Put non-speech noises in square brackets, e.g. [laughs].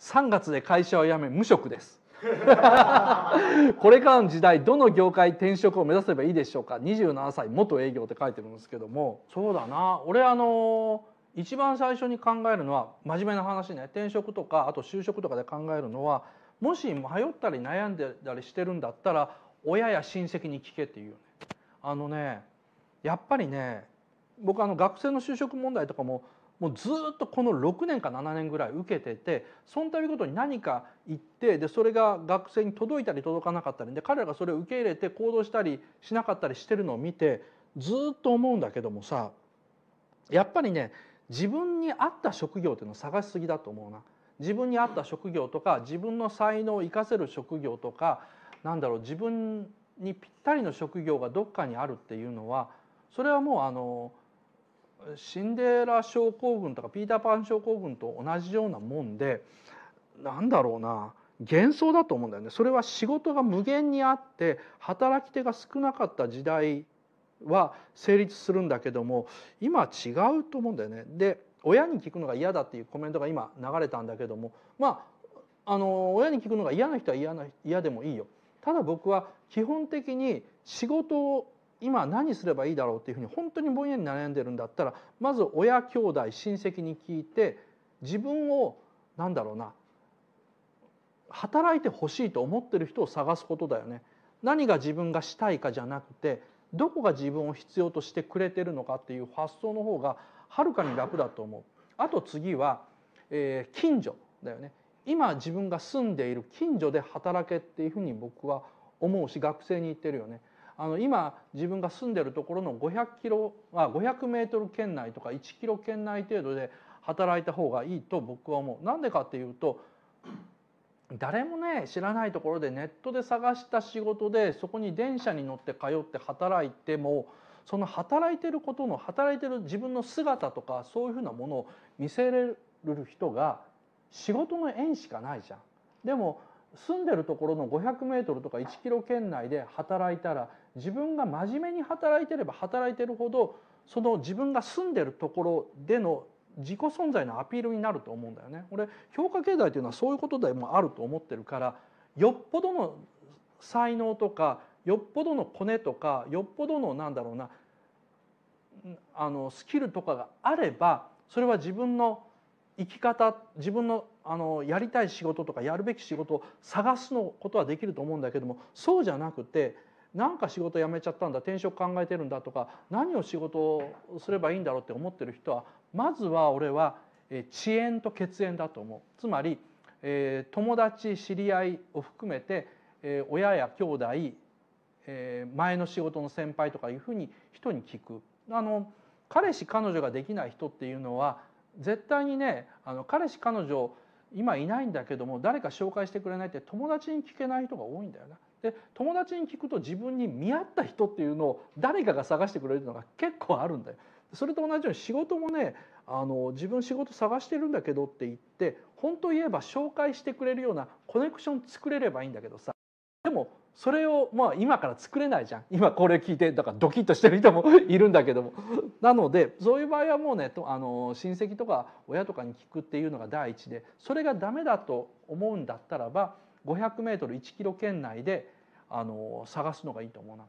3月で会社を辞め無職です [laughs] これからの時代どの業界転職を目指せばいいでしょうか27歳元営業って書いてるんですけどもそうだな俺あの一番最初に考えるのは真面目な話ね転職とかあと就職とかで考えるのはもし迷ったり悩んでたりしてるんだったら親や親戚に聞けっていうあのねやっぱりね僕あの学生の就職問題とかももうずっとこの6年か7年ぐらい受けててその度ごとに何か言ってでそれが学生に届いたり届かなかったりで彼らがそれを受け入れて行動したりしなかったりしてるのを見てずっと思うんだけどもさやっぱりね自分に合った職業っていうのを探しすぎだと思うな。自分に合った職業とか自分の才能を生かせる職業とかなんだろう自分にぴったりの職業がどっかにあるっていうのはそれはもうあのシンデレラ症候群とかピーター・パン症候群と同じようなもんでなんだろうな幻想だと思うんだよねそれは仕事が無限にあって働き手が少なかった時代は成立するんだけども今は違うと思うんだよね。で親に聞くのが嫌だっていうコメントが今流れたんだけどもまああの親に聞くのが嫌な人は嫌な嫌でもいいよ。ただ僕は基本的に仕事今何すればいいだろうっていうふうに本当にぼんやり悩んでるんだったらまず親兄弟親戚に聞いて自分を何だろうな働いてほしいと思ってる人を探すことだよね。何が自分がしたいかじゃなくてどこが自分を必要としてくれてるのかっていう発想の方がはるかに楽だと思う。あと次は、えー、近所だよね今自分が住んでいる近所で働けっていうふうに僕は思うし学生に言ってるよね。あの今自分が住んでるところの500キロあ500メートル圏内とか1キロ圏内程度で働いた方がいいと僕は思う。なんでかっていうと誰もね知らないところでネットで探した仕事でそこに電車に乗って通って働いてもその働いてることの働いてる自分の姿とかそういうふうなものを見せれる人が仕事の縁しかないじゃん。でも住んでるところの500メートルとか1キロ圏内で働いたら自分が真面目に働いてれば働いてるほどその自分が住んでるところでの自己存在のアピールになると思うんだよね。俺評価経済というのはそういうことでもあると思ってるからよっぽどの才能とかよっぽどのコネとかよっぽどのなんだろうなあのスキルとかがあればそれは自分の生き方自分のあのやりたい仕事とかやるべき仕事を探すのことはできると思うんだけどもそうじゃなくてなんか仕事辞めちゃったんだ転職考えてるんだとか何を仕事をすればいいんだろうって思ってる人はまずは俺は遅延と血縁だと思うつまり、えー、友達知り合いを含めて、えー、親や兄弟、えー、前の仕事の先輩とかいうふうに人に聞く。あの彼氏彼女ができない人っていうのは絶対にねあの彼氏彼女今いないんだけども誰か紹介してくれないって友達に聞けない人が多いんだよな。で友達に聞くと自分に見合った人っていうのを誰かが探してくれるのが結構あるんだよ。それと同じように仕事もねあの自分仕事探してるんだけどって言って本当言えば紹介してくれるようなコネクション作れればいいんだけどさそれをまあ今から作れないじゃん今これ聞いてだからドキッとしてる人もいるんだけども [laughs] なのでそういう場合はもうねあの親戚とか親とかに聞くっていうのが第一でそれが駄目だと思うんだったらば 500m1 キロ圏内であの探すのがいいと思うな。